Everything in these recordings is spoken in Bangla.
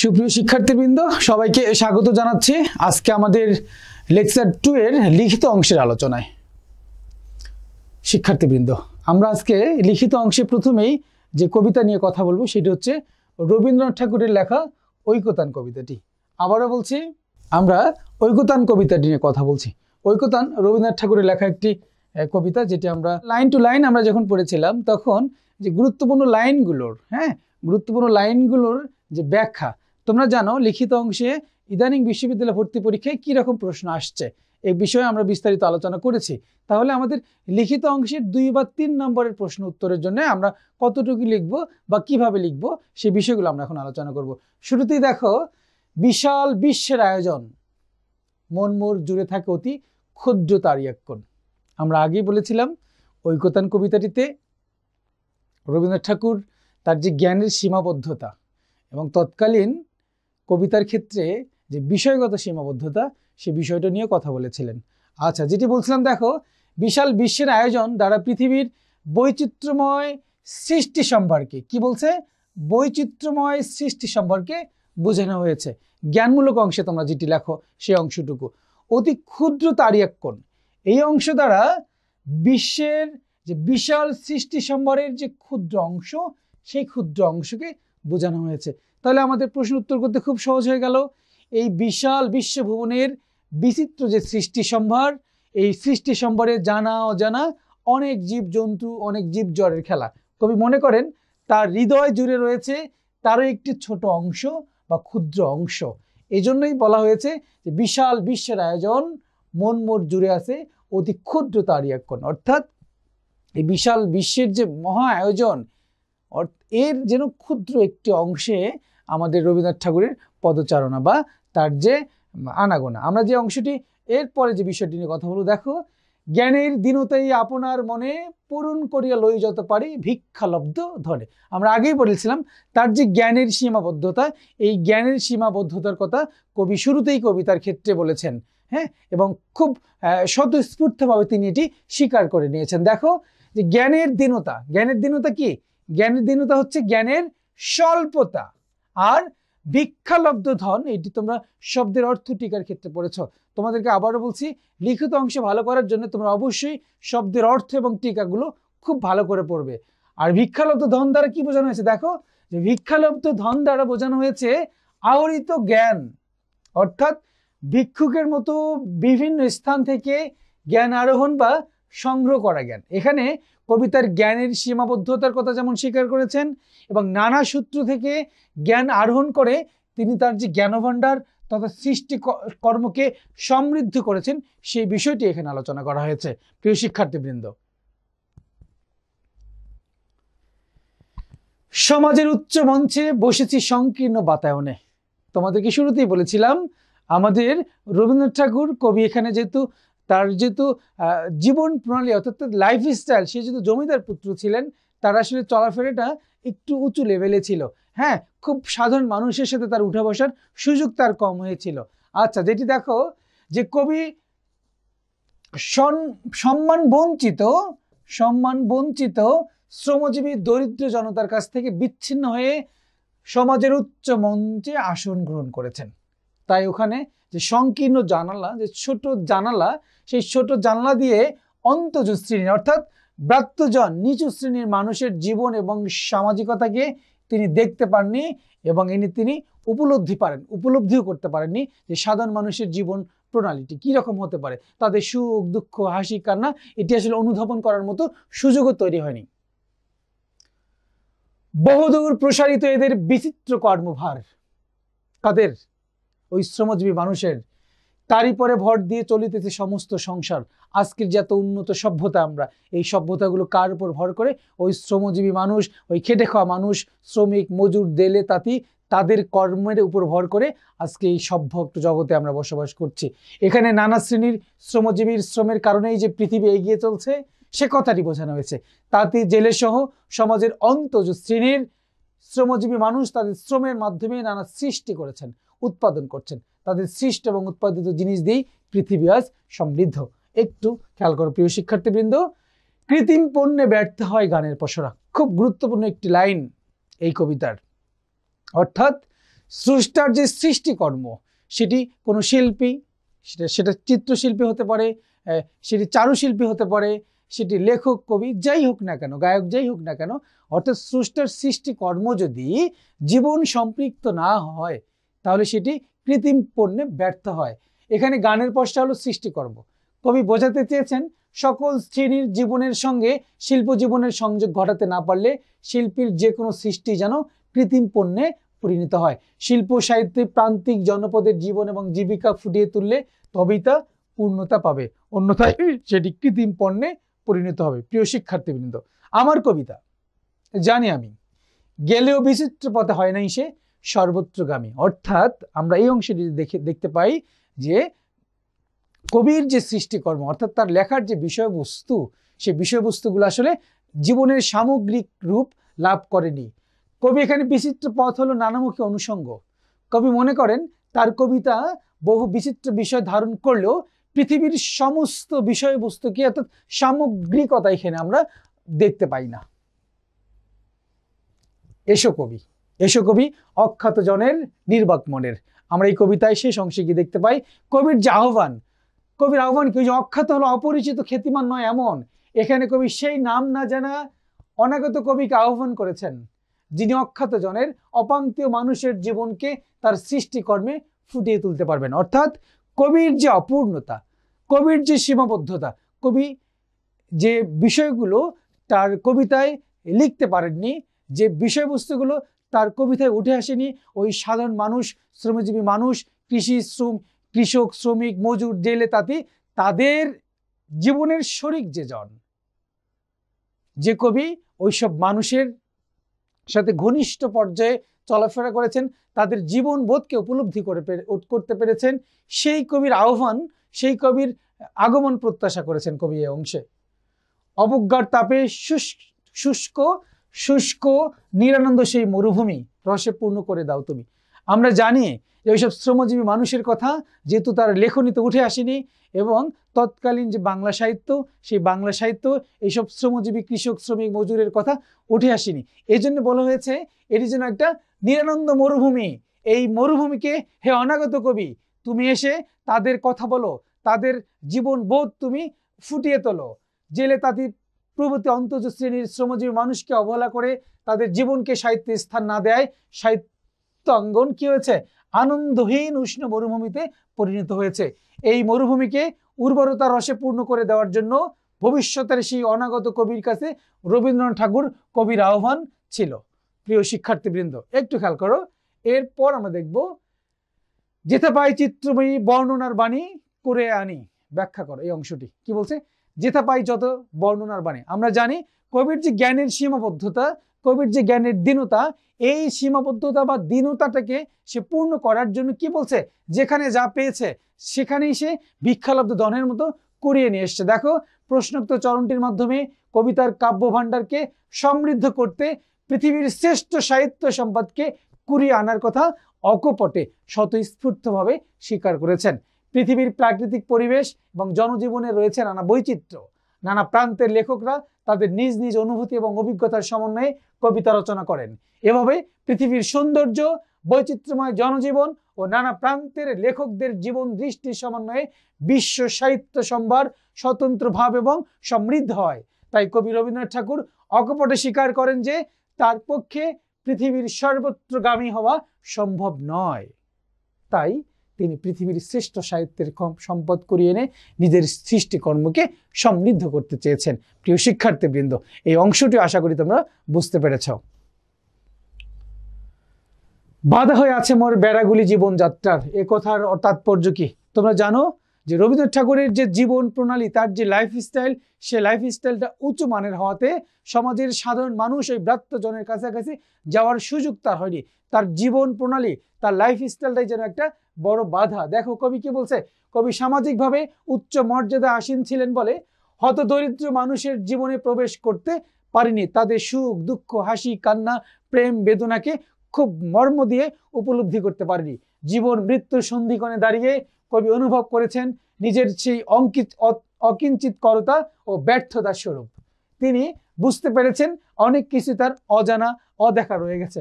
সুপ্রিয় শিক্ষার্থীবৃন্দ সবাইকে স্বাগত জানাচ্ছি আজকে আমাদের লেকচার টু এর লিখিত অংশের আলোচনায় শিক্ষার্থীবৃন্দ আমরা আজকে লিখিত অংশে প্রথমেই যে কবিতা নিয়ে কথা বলবো সেটি হচ্ছে রবীন্দ্রনাথ ঠাকুরের লেখা ঐকতান কবিতাটি আবারও বলছি আমরা ঐকতান কবিতাটি নিয়ে কথা বলছি ঐকতান রবীন্দ্রনাথ ঠাকুরের লেখা একটি কবিতা যেটি আমরা লাইন টু লাইন আমরা যখন পড়েছিলাম তখন যে গুরুত্বপূর্ণ লাইনগুলোর হ্যাঁ গুরুত্বপূর্ণ লাইনগুলোর যে ব্যাখ্যা তোমরা জানো লিখিত অংশে ইদানিং বিশ্ববিদ্যালয় ভর্তি পরীক্ষায় কীরকম প্রশ্ন আসছে এই বিষয়ে আমরা বিস্তারিত আলোচনা করেছি তাহলে আমাদের লিখিত অংশের দুই বা তিন নম্বরের প্রশ্ন উত্তরের জন্য আমরা কতটুকু লিখব বা কিভাবে লিখব সেই বিষয়গুলো আমরা এখন আলোচনা করব শুরুতেই দেখো বিশাল বিশ্বের আয়োজন মনমোর জুড়ে থাকে অতি ক্ষুদ্র তারিয়াক্ষণ আমরা আগেই বলেছিলাম ঐকতান কবিতাটিতে রবীন্দ্রনাথ ঠাকুর তার যে জ্ঞানের সীমাবদ্ধতা এবং তৎকালীন কবিতার ক্ষেত্রে যে বিষয়গত সীমাবদ্ধতা সে বিষয়টা নিয়ে কথা বলেছিলেন আচ্ছা যেটি বলছিলাম দেখো বিশাল বিশ্বের আয়োজন দ্বারা পৃথিবীর বৈচিত্র্যময় সৃষ্টি সম্পর্কে কি বলছে বৈচিত্র্যময় সৃষ্টি সম্পর্কে বোঝানো হয়েছে জ্ঞানমূলক অংশে তোমরা যেটি লেখো সেই অংশটুকু অতি ক্ষুদ্র তারিয়াক্ষণ কোণ এই অংশ দ্বারা বিশ্বের যে বিশাল সৃষ্টি সম্বরের যে ক্ষুদ্র অংশ সেই ক্ষুদ্র অংশকে বোঝানো হয়েছে তাহলে আমাদের প্রশ্ন উত্তর করতে খুব সহজ হয়ে গেল এই বিশাল বিশ্বভুবনের বিচিত্র যে সৃষ্টি সম্ভার এই সৃষ্টি সম্ভারে জানা অজানা অনেক জীব জন্তু অনেক জীব জ্বরের খেলা কবি মনে করেন তার হৃদয় জুড়ে রয়েছে তারও একটি ছোট অংশ বা ক্ষুদ্র অংশ এই জন্যই বলা হয়েছে যে বিশাল বিশ্বের আয়োজন মন মোট জুড়ে আছে অতি ক্ষুদ্র তার অর্থাৎ এই বিশাল বিশ্বের যে মহা আয়োজন এর যেন ক্ষুদ্র একটি অংশে আমাদের রবীন্দ্রনাথ ঠাকুরের পদচারণা বা তার যে আনাগোনা আমরা যে অংশটি এরপরে যে বিষয়টি নিয়ে কথা বলবো দেখো জ্ঞানের দীনতাই আপনার মনে পূরণ করিয়া লই যত পারি ভিক্ষালব্ধ ধরে আমরা আগেই বলেছিলাম তার যে জ্ঞানের সীমাবদ্ধতা এই জ্ঞানের সীমাবদ্ধতার কথা কবি শুরুতেই কবিতার ক্ষেত্রে বলেছেন হ্যাঁ এবং খুব স্বতঃস্ফূর্তভাবে তিনি এটি স্বীকার করে নিয়েছেন দেখো যে জ্ঞানের দীনতা জ্ঞানের দীনতা কি জ্ঞানের দীনতা হচ্ছে জ্ঞানের স্বল্পতা আর ভিক্ষালব্ধ ধন এটি তোমরা শব্দের অর্থ টিকার ক্ষেত্রে পড়েছ তোমাদেরকে আবারও বলছি লিখিত অংশ ভালো করার জন্য তোমরা অবশ্যই শব্দের অর্থ এবং টিকাগুলো খুব ভালো করে পড়বে আর ভিক্ষালব্ধ ধন দ্বারা কি বোঝানো হয়েছে দেখো যে ভিক্ষালব্ধ ধন দ্বারা বোঝানো হয়েছে আহরিত জ্ঞান অর্থাৎ ভিক্ষুকের মতো বিভিন্ন স্থান থেকে জ্ঞান আরোহণ বা সংগ্রহ করা জ্ঞান এখানে কবিতার জ্ঞানের সীমাবদ্ধতার কথা যেমন স্বীকার করেছেন এবং নানা সূত্র থেকে জ্ঞান আরোহণ করে তিনি তার যে জ্ঞানভাণ্ডার তথা সৃষ্টি কর্মকে সমৃদ্ধ করেছেন সেই বিষয়টি এখানে আলোচনা করা হয়েছে প্রিয় শিক্ষার্থীবৃন্দ সমাজের উচ্চ মঞ্চে বসেছি সংকীর্ণ বাতায়নে তোমাদেরকে শুরুতেই বলেছিলাম আমাদের রবীন্দ্রনাথ ঠাকুর কবি এখানে যেহেতু তার যেহেতু জীবন প্রণালী অর্থাৎ লাইফস্টাইল সে যেহেতু জমিদার পুত্র ছিলেন তার আসলে চলাফেরাটা একটু উঁচু লেভেলে ছিল হ্যাঁ খুব সাধারণ মানুষের সাথে তার উঠে বসার সুযোগ তার কম হয়েছিল আচ্ছা যেটি দেখো যে কবি সম্মান বঞ্চিত সম্মান বঞ্চিত শ্রমজীবী দরিদ্র জনতার কাছ থেকে বিচ্ছিন্ন হয়ে সমাজের উচ্চ মঞ্চে আসন গ্রহণ করেছেন তাই ওখানে যে সংকীর্ণ জানালা যে ছোট জানালা সেই ছোট জানালা দিয়ে অন্তজ শ্রেণী অর্থাৎ ব্রাত্যজন নিচু শ্রেণীর মানুষের জীবন এবং সামাজিকতাকে তিনি দেখতে পাননি এবং এনে তিনি উপলব্ধি পারেন উপলব্ধিও করতে পারেননি যে সাধারণ মানুষের জীবন প্রণালীটি কী রকম হতে পারে তাদের সুখ দুঃখ হাসি কান্না এটি আসলে অনুধাবন করার মতো সুযোগও তৈরি হয়নি বহুদূর প্রসারিত এদের বিচিত্র কর্মভার কাদের ওই শ্রমজীবী মানুষের তারই পরে ভর দিয়ে চলিতেছে সমস্ত সংসার আজকের যত উন্নত সভ্যতা আমরা এই সভ্যতাগুলো কার উপর ভর করে ওই শ্রমজীবী মানুষ ওই খেটে খাওয়া মানুষ শ্রমিক মজুর দেলে তাতি তাদের কর্মের উপর ভর করে আজকে এই সভ্য জগতে আমরা বসবাস করছি এখানে নানা শ্রেণীর শ্রমজীবীর শ্রমের কারণেই যে পৃথিবী এগিয়ে চলছে সে কথাটি বোঝানো হয়েছে তাতে জেলেসহ সমাজের অন্ত শ্রেণীর শ্রমজীবী মানুষ তাদের শ্রমের মাধ্যমে নানা সৃষ্টি করেছেন উৎপাদন করছেন তাদের সৃষ্ট এবং উৎপাদিত জিনিস দিয়েই পৃথিবী আজ সমৃদ্ধ একটু খেয়াল করো প্রিয় শিক্ষার্থীবৃন্দ কৃত্রিম পণ্যে ব্যর্থ হয় গানের পশরা খুব গুরুত্বপূর্ণ একটি লাইন এই কবিতার অর্থাৎ স্রষ্টার যে সৃষ্টিকর্ম সেটি কোনো শিল্পী সেটা সেটা চিত্রশিল্পী হতে পারে সেটি চারুশিল্পী হতে পারে সেটি লেখক কবি যাই হোক না কেন গায়ক যাই হোক না কেন অর্থাৎ স্রষ্টার সৃষ্টিকর্ম যদি জীবন সম্পৃক্ত না হয় তাহলে সেটি কৃত্রিম পণ্যে ব্যর্থ হয় এখানে গানের পশটা হলো সৃষ্টিকর্ম কবি বোঝাতে চেয়েছেন সকল শ্রেণীর জীবনের সঙ্গে শিল্প জীবনের সংযোগ ঘটাতে না পারলে শিল্পীর যে কোনো সৃষ্টি যেন কৃত্রিম পণ্যে পরিণত হয় শিল্প সাহিত্যে প্রান্তিক জনপদের জীবন এবং জীবিকা ফুটিয়ে তুললে তবেই তা পূর্ণতা পাবে অন্যথায় সেটি কৃত্রিম পণ্যে পরিণত হবে প্রিয় শিক্ষার্থীবৃন্দ আমার কবিতা জানি আমি গেলেও বিচিত্র পথে হয় নাই সে সর্বত্রগামী অর্থাৎ আমরা এই অংশটি দেখে দেখতে পাই যে কবির যে সৃষ্টিকর্ম অর্থাৎ তার লেখার যে বিষয়বস্তু সে বিষয়বস্তুগুলো আসলে জীবনের সামগ্রিক রূপ লাভ করেনি কবি এখানে বিচিত্র পথ হলো নানামুখী অনুষঙ্গ কবি মনে করেন তার কবিতা বহু বিচিত্র বিষয় ধারণ করলেও পৃথিবীর সমস্ত বিষয়বস্তুকে অর্থাৎ সামগ্রিকতা এখানে আমরা দেখতে পাই না এসো কবি এসো কবি অখ্যাত জনের নির্বাক মনের আমরা এই কবিতায় সেই অংশে দেখতে পাই কবির যে আহ্বান কবির আহ্বান কি অখ্যাত হলো অপরিচিত খ্যাতিমান নয় এমন এখানে কবি সেই নাম না জানা অনাগত কবিকে আহ্বান করেছেন যিনি অখ্যাত জনের অপান্তীয় মানুষের জীবনকে তার সৃষ্টিকর্মে ফুটিয়ে তুলতে পারবেন অর্থাৎ কবির যে অপূর্ণতা কবির যে সীমাবদ্ধতা কবি যে বিষয়গুলো তার কবিতায় লিখতে পারেননি যে বিষয়বস্তুগুলো তার কবিতায় উঠে আসেনি ওই সাধারণ মানুষ শ্রমজীবী মানুষ কৃষি শ্রম কৃষক শ্রমিক মজুর জেলে তাতে তাদের জীবনের শরিক যে জন যে কবি ওইসব মানুষের সাথে ঘনিষ্ঠ পর্যায়ে চলাফেরা করেছেন তাদের জীবন বোধকে উপলব্ধি করে করতে পেরেছেন সেই কবির আহ্বান সেই কবির আগমন প্রত্যাশা করেছেন কবি এ অংশে অবজ্ঞার তাপে শুষ্ক শুষ্ক নিরানন্দ সেই মরুভূমি রসে পূর্ণ করে দাও তুমি আমরা জানি যে ওইসব শ্রমজীবী মানুষের কথা যেহেতু তার লেখনীতে উঠে আসেনি এবং তৎকালীন যে বাংলা সাহিত্য সেই বাংলা সাহিত্য এইসব শ্রমজীবী কৃষক শ্রমিক মজুরের কথা উঠে আসেনি এই জন্য বলা হয়েছে এটি যেন একটা নিরানন্দ মরুভূমি এই মরুভূমিকে হে অনাগত কবি তুমি এসে তাদের কথা বলো তাদের জীবন বোধ তুমি ফুটিয়ে তোলো জেলে তাদের প্রভৃতি অন্তজ শ্রেণীর শ্রমজীবী মানুষকে অবহেলা করে তাদের জীবনকে সাহিত্যে স্থান না দেয় অঙ্গন কি হয়েছে আনন্দহীন উষ্ণ মরুভূমিতে পরিণত হয়েছে এই মরুভূমিকে উর্বরতার রসে পূর্ণ করে দেওয়ার জন্য ভবিষ্যতের সেই অনাগত কবির কাছে রবীন্দ্রনাথ ঠাকুর কবির আহ্বান ছিল প্রিয় শিক্ষার্থীবৃন্দ একটু খেয়াল করো এরপর আমরা দেখব যেতে পাই চিত্রময়ী বর্ণনার বাণী করে আনি ব্যাখ্যা করো এই অংশটি কি বলছে যেটা পাই যত বর্ণনার বাণী আমরা জানি কবির যে জ্ঞানের সীমাবদ্ধতা কবির যে জ্ঞানের দীনতা এই সীমাবদ্ধতা বা দীনতাটাকে সে পূর্ণ করার জন্য কি বলছে যেখানে যা পেয়েছে সেখানেই সে ভিক্ষালব্ধ দনের মতো করিয়ে নিয়ে এসছে দেখো প্রশ্নোক্ত চরণটির মাধ্যমে কবিতার কাব্য ভাণ্ডারকে সমৃদ্ধ করতে পৃথিবীর শ্রেষ্ঠ সাহিত্য সম্পদকে কুড়িয়ে আনার কথা অকপটে স্বতঃস্ফূর্তভাবে স্বীকার করেছেন পৃথিবীর প্রাকৃতিক পরিবেশ এবং জনজীবনে রয়েছে নানা বৈচিত্র্য নানা প্রান্তের লেখকরা তাদের নিজ নিজ অনুভূতি এবং অভিজ্ঞতার সমন্বয়ে কবিতা রচনা করেন এভাবে পৃথিবীর সৌন্দর্য বৈচিত্র্যময় জনজীবন ও নানা প্রান্তের লেখকদের জীবন দৃষ্টির সমন্বয়ে বিশ্ব সাহিত্য সম্ভার স্বতন্ত্রভাব এবং সমৃদ্ধ হয় তাই কবি রবীন্দ্রনাথ ঠাকুর অকপটে স্বীকার করেন যে তার পক্ষে পৃথিবীর সর্বত্রগামী হওয়া সম্ভব নয় তাই তিনি পৃথিবীর শ্রেষ্ঠ সাহিত্যের সম্পদ করিয়ে এনে নিজের সৃষ্টিকর্মকে সমৃদ্ধ করতে চেয়েছেন প্রিয় শিক্ষার্থীবৃন্দ এই অংশটি আশা করি তোমরা বুঝতে পেরেছ বাধা হয়ে আছে মোর বেড়াগুলি জীবনযাত্রার এ কথার তাৎপর্য কি তোমরা জানো যে রবীন্দ্রনাথ ঠাকুরের যে জীবন প্রণালী তার যে লাইফস্টাইল সে লাইফস্টাইলটা উঁচু মানের হওয়াতে সমাজের সাধারণ মানুষ ওই ব্রাত্যজনের কাছাকাছি যাওয়ার সুযোগ তার হয়নি তার জীবন প্রণালী তার লাইফ স্টাইলটাই যেন একটা বড় বাধা দেখো কবি কি বলছে কবি সামাজিকভাবে উচ্চ মর্যাদা আসীন ছিলেন বলে হত দরিদ্র মানুষের জীবনে প্রবেশ করতে পারেনি তাদের সুখ দুঃখ হাসি কান্না প্রেম বেদনাকে খুব মর্ম দিয়ে উপলব্ধি করতে পারেনি জীবন মৃত্যুর সন্ধিকণে দাঁড়িয়ে কবি অনুভব করেছেন নিজের সেই অঙ্কিত অকিঞ্চিত করতা ও ব্যর্থতার স্বরূপ তিনি বুঝতে পেরেছেন অনেক কিছু তার অজানা অদেখা রয়ে গেছে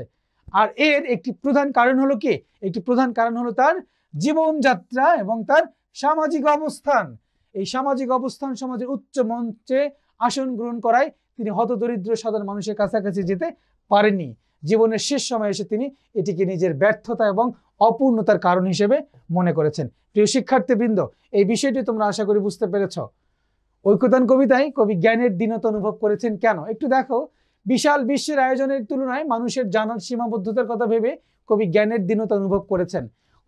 আর এর একটি প্রধান কারণ হলো কি একটি প্রধান কারণ হলো তার জীবনযাত্রা এবং তার সামাজিক অবস্থান এই সামাজিক অবস্থান সমাজের উচ্চ মঞ্চে আসন গ্রহণ করায় তিনি হতদরিদ্র সাধারণ মানুষের কাছাকাছি যেতে পারেনি জীবনের শেষ সময়ে এসে তিনি এটিকে নিজের ব্যর্থতা এবং অপূর্ণতার কারণ হিসেবে মনে করেছেন প্রিয় শিক্ষার্থীবৃন্দ এই বিষয়টি তোমরা আশা করি বুঝতে পেরেছ ঐক্যতান কবিতায় কবি জ্ঞানের দীনতা অনুভব করেছেন কেন একটু দেখো বিশাল বিশ্বের আয়োজনের তুলনায় মানুষের জানার সীমাবদ্ধতার কথা ভেবে কবি জ্ঞানের দীনতা অনুভব করেছেন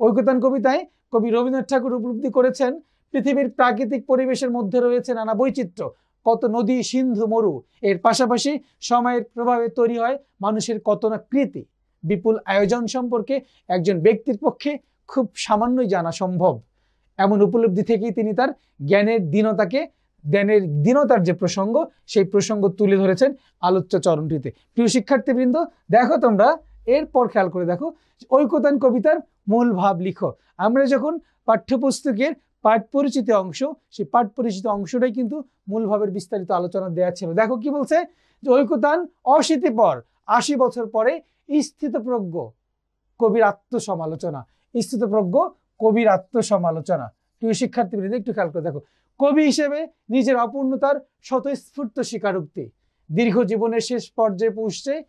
ঐকতান কবিতায় কবি রবীন্দ্রনাথ ঠাকুর উপলব্ধি করেছেন পৃথিবীর প্রাকৃতিক পরিবেশের মধ্যে রয়েছে নানা বৈচিত্র্য কত নদী সিন্ধু মরু এর পাশাপাশি সময়ের প্রভাবে তৈরি হয় মানুষের কত না কৃতি বিপুল আয়োজন সম্পর্কে একজন ব্যক্তির পক্ষে খুব সামান্যই জানা সম্ভব এমন উপলব্ধি থেকেই তিনি তার জ্ঞানের দীনতাকে জ্ঞানের দীনতার যে প্রসঙ্গ সেই প্রসঙ্গ তুলে ধরেছেন আলোচ্য চরণটিতে প্রিয় শিক্ষার্থীবৃন্দ দেখো তোমরা এরপর খেয়াল করে দেখো ঐকতান কবিতার মূল ভাব লিখো আমরা যখন পাঠ্যপুস্তকের পাঠ পরিচিত অংশ সেই পাঠ পরিচিত অংশটাই কিন্তু মূল ভাবের বিস্তারিত আলোচনা দেওয়া ছিল দেখো কি বলছে যে ঐকতান অশীতিপর আশি বছর পরে স্থিতপ্রজ্ঞ কবির আত্মসমালোচনা স্থিতপ্রজ্ঞ কবির আত্মসমালোচনা প্রিয় শিক্ষার্থীবৃন্দ একটু খেয়াল করে দেখো কবি হিসেবে নিজের অপূর্ণতার স্বতঃস্ফূর্ত স্বীকারোক্তি দীর্ঘ জীবনের শেষ পর্যায়ে স্থিত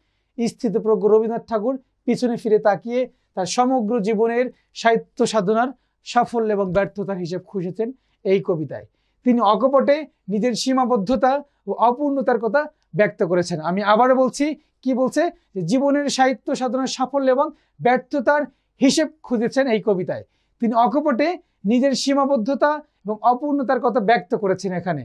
স্থিতপ্রজ্ঞ রবীন্দ্রনাথ ঠাকুর পিছনে ফিরে তাকিয়ে তার সমগ্র জীবনের সাহিত্য সাধনার সাফল্য এবং ব্যর্থতার হিসেব খুঁজেছেন এই কবিতায় তিনি অকপটে নিজের সীমাবদ্ধতা ও অপূর্ণতার কথা ব্যক্ত করেছেন আমি আবারও বলছি কি বলছে জীবনের সাহিত্য সাধনার সাফল্য এবং ব্যর্থতার হিসেব খুঁজেছেন এই কবিতায় তিনি অকপটে নিজের সীমাবদ্ধতা এবং অপূর্ণতার কথা ব্যক্ত করেছেন এখানে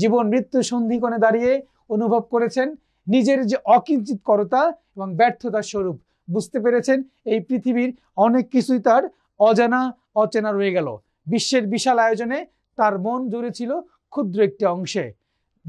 জীবন মৃত্যু সন্ধিকণে দাঁড়িয়ে অনুভব করেছেন নিজের যে অকিঞ্চিত করতা এবং ব্যর্থতার স্বরূপ বুঝতে পেরেছেন এই পৃথিবীর অনেক কিছুই তার অজানা অচেনা রয়ে গেল বিশ্বের বিশাল আয়োজনে তার মন জুড়ে ছিল ক্ষুদ্র একটি অংশে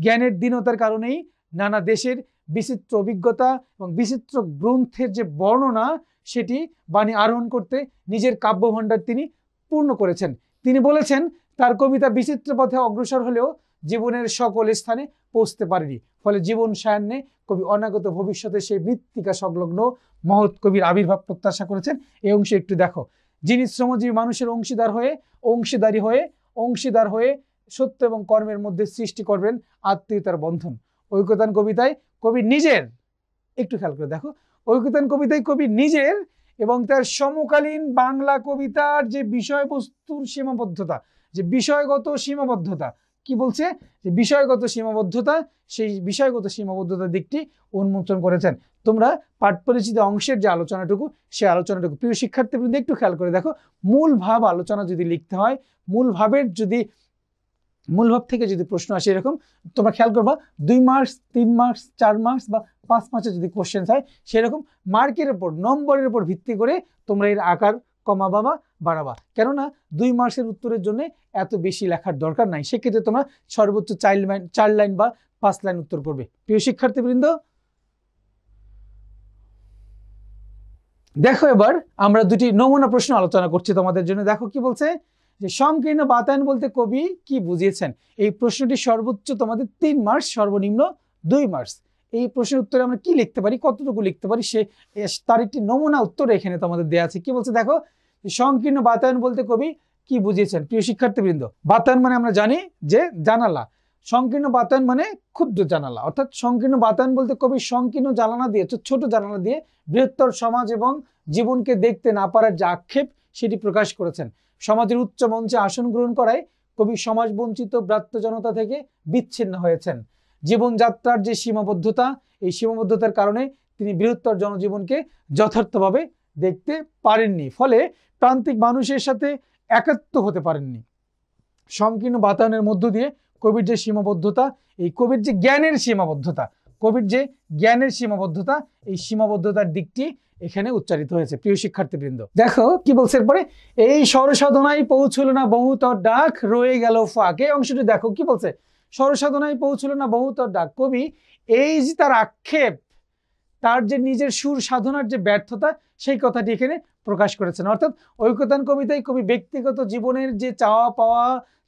জ্ঞানের দীনতার কারণেই নানা দেশের বিচিত্র অভিজ্ঞতা এবং বিচিত্র গ্রন্থের যে বর্ণনা সেটি বাণী আরোহণ করতে নিজের কাব্যভাণ্ডার তিনি পূর্ণ করেছেন তিনি বলেছেন তার কবিতা বিচিত্র পথে অগ্রসর হলেও জীবনের সকল স্থানে পৌঁছতে পারেনি ফলে জীবন সায়ান্নে কবি অনাগত ভবিষ্যতে সেই মৃত্তিকা সংলগ্ন মহৎ কবির আবির্ভাব প্রত্যাশা করেছেন এই অংশে একটু দেখো যিনি শ্রমজীবী মানুষের অংশীদার হয়ে অংশীদারি হয়ে অংশীদার হয়ে সত্য এবং কর্মের মধ্যে সৃষ্টি করবেন আত্মীয়তার বন্ধন ঐক্যতান কবিতায় কবি নিজের একটু খেয়াল করে দেখো ঐক্যতান কবিতায় কবি নিজের এবং তার সমকালীন বাংলা কবিতার যে বিষয়বস্তুর সীমাবদ্ধতা যে বিষয়গত সীমাবদ্ধতা কি বলছে যে বিষয়গত সীমাবদ্ধতা সেই বিষয়গত সীমাবদ্ধতার দিকটি উন্মোচন করেছেন তোমরা পাঠ পরিচিত অংশের যে আলোচনাটুকু সে আলোচনাটুকু প্রিয় শিক্ষার্থীবৃন্দ একটু খেয়াল করে দেখো মূল ভাব আলোচনা যদি লিখতে হয় মূল ভাবের যদি মূলভাব থেকে যদি প্রশ্ন আসে এরকম তোমরা খেয়াল করবা দুই মার্কস তিন মার্কস চার মার্কস বা পাঁচ মার্কসে যদি কোশ্চেন হয় সেরকম মার্কের উপর নম্বরের উপর ভিত্তি করে তোমরা এর আকার কমা বাবা বাড়াবা কেননা দুই মাসের উত্তরের জন্য এত বেশি লেখার দরকার নাই সেক্ষেত্রে তোমরা সর্বোচ্চ চার লাইন চার লাইন বা পাঁচ লাইন উত্তর করবে প্রিয় শিক্ষার্থীবৃন্দ দেখো এবার আমরা দুটি নমুনা প্রশ্ন আলোচনা করছি তোমাদের জন্য দেখো কি বলছে যে সংকীর্ণ বাতায়ন বলতে কবি কি বুঝিয়েছেন এই প্রশ্নটি সর্বোচ্চ তোমাদের তিন মার্স সর্বনিম্ন দুই মার্স এই প্রশ্নের উত্তরে আমরা কি লিখতে পারি কতটুকু লিখতে পারি সে তার একটি নমুনা উত্তর এখানে তোমাদের দেওয়া আছে কি বলছে দেখো সংকীর্ণ বাতায়ন বলতে কবি কি বুঝিয়েছেন প্রিয় শিক্ষার্থীবৃন্দ বাতায়ন মানে আমরা জানি যে জানালা সংকীর্ণ বাতায়ন মানে ক্ষুদ্র জানালা অর্থাৎ সংকীর্ণ বাতায়ন বলতে কবি সংকীর্ণ জানালা দিয়ে ছোট জানালা দিয়ে বৃহত্তর সমাজ এবং জীবনকে দেখতে না পারার যে আক্ষেপ সেটি প্রকাশ করেছেন সমাজের উচ্চ মঞ্চে আসন গ্রহণ করায় কবি সমাজ বঞ্চিত ব্রাত্য জনতা থেকে বিচ্ছিন্ন হয়েছেন জীবনযাত্রার যে সীমাবদ্ধতা এই সীমাবদ্ধতার কারণে তিনি বৃহত্তর জনজীবনকে যথার্থভাবে দেখতে পারেননি ফলে প্রান্তিক মানুষের সাথে একাত্ম হতে পারেননি সংকীর্ণ বাতায়নের মধ্য দিয়ে কবির যে সীমাবদ্ধতা এই কবির যে জ্ঞানের সীমাবদ্ধতা কবির যে জ্ঞানের সীমাবদ্ধতা এই সীমাবদ্ধতার দিকটি এখানে উচ্চারিত হয়েছে প্রিয় শিক্ষার্থীবৃন্দ দেখো কি বলছে পরে এই সরসাধনায় পৌঁছল না বহুত ডাক রয়ে গেল ফাঁক এই অংশটি দেখো কি বলছে সরসাধনায় পৌঁছল না বহুত ডাক কবি এই যে তার আক্ষেপ তার যে নিজের সুর সাধনার যে ব্যর্থতা সেই কথাটি এখানে প্রকাশ করেছেন অর্থাৎ ঐক্যতান কবিতায় কবি ব্যক্তিগত জীবনের যে চাওয়া পাওয়া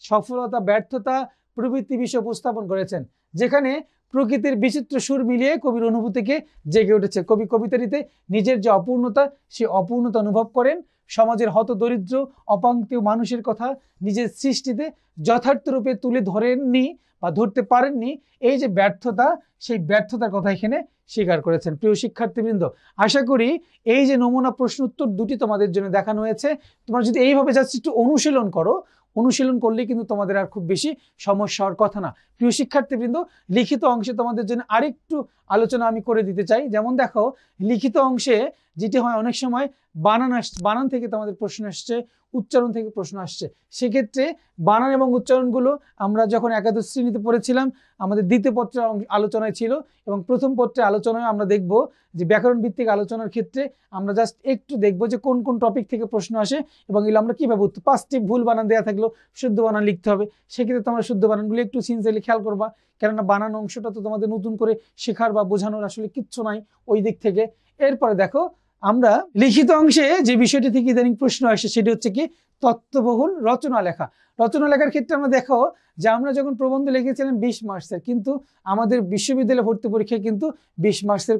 সফলতা ব্যর্থতা প্রভৃতি বিষয় উপস্থাপন করেছেন যেখানে প্রকৃতির বিচিত্র সুর মিলিয়ে কবির অনুভূতিকে জেগে উঠেছে কবি কবিতাটিতে নিজের যে অপূর্ণতা সে অপূর্ণতা অনুভব করেন সমাজের হত দরিদ্র অপাঙ্ক্তীয় মানুষের কথা নিজের সৃষ্টিতে যথার্থ রূপে তুলে ধরেননি বা ধরতে পারেননি এই যে ব্যর্থতা সেই ব্যর্থতার কথা এখানে স্বীকার করেছেন প্রিয় শিক্ষার্থীবৃন্দ আশা করি এই যে নমুনা প্রশ্ন উত্তর দুটি তোমাদের জন্য দেখানো হয়েছে তোমরা যদি এইভাবে যাচ্ছি একটু অনুশীলন করো অনুশীলন করলে কিন্তু তোমাদের আর খুব বেশি সমস্যা হওয়ার কথা না প্রিয় শিক্ষার্থীবৃন্দ লিখিত অংশে তোমাদের জন্য আরেকটু আলোচনা আমি করে দিতে চাই যেমন দেখো লিখিত অংশে যেটি হয় অনেক সময় বানান আস বানান থেকে তোমাদের প্রশ্ন আসছে উচ্চারণ থেকে প্রশ্ন আসছে সেক্ষেত্রে বানান এবং উচ্চারণগুলো আমরা যখন একাদশ শ্রেণীতে পড়েছিলাম আমাদের দ্বিতীয় পত্রের আলোচনায় ছিল এবং প্রথম পত্রের আলোচনায় আমরা দেখব যে ব্যাকরণ ভিত্তিক আলোচনার ক্ষেত্রে আমরা জাস্ট একটু দেখব যে কোন কোন টপিক থেকে প্রশ্ন আসে এবং এগুলো আমরা কীভাবে পাঁচটি ভুল বানান দেওয়া থাকলো শুদ্ধ বানান লিখতে হবে সেক্ষেত্রে তোমরা শুদ্ধ বানানগুলো একটু সিনসিয়ারলি খেয়াল করবা কেননা বানান অংশটা তো তোমাদের নতুন করে শেখার বা বোঝানোর আসলে কিচ্ছু নাই ওই দিক থেকে এরপরে দেখো আমরা লিখিত অংশে যে বিষয়টি থেকে ইদানিং প্রশ্ন আসে সেটি হচ্ছে কি তত্ত্ববহুল রচনা লেখা রচনা লেখার ক্ষেত্রে আমরা দেখো যে আমরা যখন প্রবন্ধ লিখেছিলাম বিশ মার্কসের কিন্তু আমাদের বিশ্ববিদ্যালয় ভর্তি পরীক্ষায় কিন্তু বিশ মার্কসের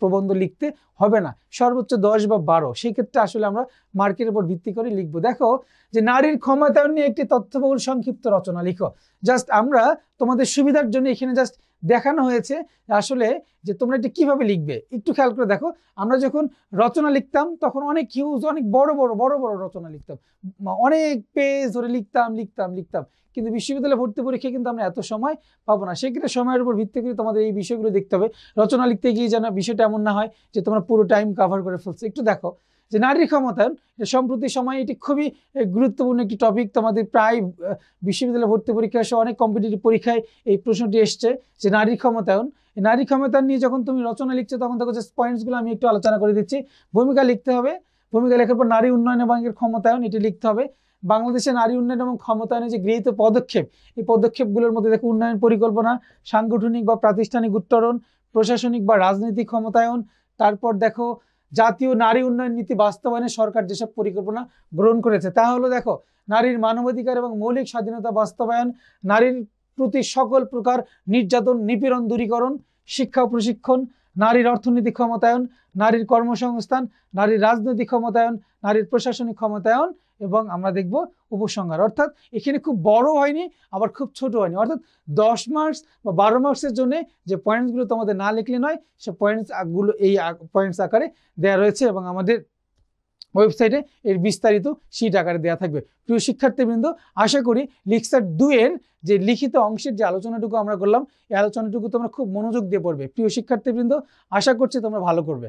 প্রবন্ধ লিখতে হবে না সর্বোচ্চ দশ বা বারো সেক্ষেত্রে আসলে আমরা মার্কের উপর ভিত্তি করে লিখবো দেখো যে নারীর ক্ষমতায়ন নিয়ে একটি তথ্যবহুল সংক্ষিপ্ত রচনা লিখো জাস্ট আমরা তোমাদের সুবিধার জন্য এখানে জাস্ট দেখানো হয়েছে আসলে যে তোমরা এটি কিভাবে লিখবে একটু খেয়াল করে দেখো আমরা যখন রচনা লিখতাম তখন অনেক হিউজ অনেক বড় বড় বড় বড় রচনা লিখতাম অনেক পেজ ধরে লিখতাম লিখতাম লিখতাম কিন্তু বিশ্ববিদ্যালয় বিশ্ববিদ্যালয়ে ভর্তি পরীক্ষা কিন্তু আমরা এত সময় পাবো না সেক্ষেত্রে সময়ের উপর ভিত্তি করে তোমাদের এই বিষয়গুলো দেখতে হবে রচনা লিখতে গিয়ে যেন বিষয়টা এমন না হয় যে তোমরা পুরো টাইম কাভার করে ফেলছো একটু দেখো যে নারী ক্ষমতায়ন সম্প্রতি সময় এটি খুবই গুরুত্বপূর্ণ একটি টপিক তোমাদের প্রায় বিশ্ববিদ্যালয়ে ভর্তি পরীক্ষা সহ অনেক কম্পিটিটিভ পরীক্ষায় এই প্রশ্নটি এসছে যে নারী ক্ষমতায়ন নারী ক্ষমতায়ন নিয়ে যখন তুমি রচনা লিখছো তখন দেখো যে পয়েন্টসগুলো আমি একটু আলোচনা করে দিচ্ছি ভূমিকা লিখতে হবে ভূমিকা লেখার পর নারী উন্নয়ন ব্যাংকের ক্ষমতায়ন এটি লিখতে হবে বাংলাদেশে নারী উন্নয়ন এবং ক্ষমতায়নে যে গৃহীত পদক্ষেপ এই পদক্ষেপগুলোর মধ্যে দেখো উন্নয়ন পরিকল্পনা সাংগঠনিক বা প্রাতিষ্ঠানিক উত্তরণ প্রশাসনিক বা রাজনৈতিক ক্ষমতায়ন তারপর দেখো জাতীয় নারী উন্নয়ন নীতি বাস্তবায়নে সরকার যেসব পরিকল্পনা গ্রহণ করেছে তা হলো দেখো নারীর মানবাধিকার এবং মৌলিক স্বাধীনতা বাস্তবায়ন নারীর প্রতি সকল প্রকার নির্যাতন নিপীড়ন দূরীকরণ শিক্ষা প্রশিক্ষণ নারীর অর্থনৈতিক ক্ষমতায়ন নারীর কর্মসংস্থান নারীর রাজনৈতিক ক্ষমতায়ন নারীর প্রশাসনিক ক্ষমতায়ন এবং আমরা দেখব উপসংহার অর্থাৎ এখানে খুব বড় হয়নি আবার খুব ছোট হয়নি অর্থাৎ দশ মার্কস বা বারো মার্কসের জন্য যে পয়েন্টসগুলো তোমাদের না লিখলে নয় সে পয়েন্টসগুলো এই পয়েন্টস আকারে দেয়া রয়েছে এবং আমাদের ওয়েবসাইটে এর বিস্তারিত শীট আকারে দেওয়া থাকবে প্রিয় শিক্ষার্থীবৃন্দ আশা করি লিক্সার দুয়ের যে লিখিত অংশের যে আলোচনাটুকু আমরা করলাম এই আলোচনাটুকু তোমরা খুব মনোযোগ দিয়ে পড়বে প্রিয় শিক্ষার্থীবৃন্দ আশা করছি তোমরা ভালো করবে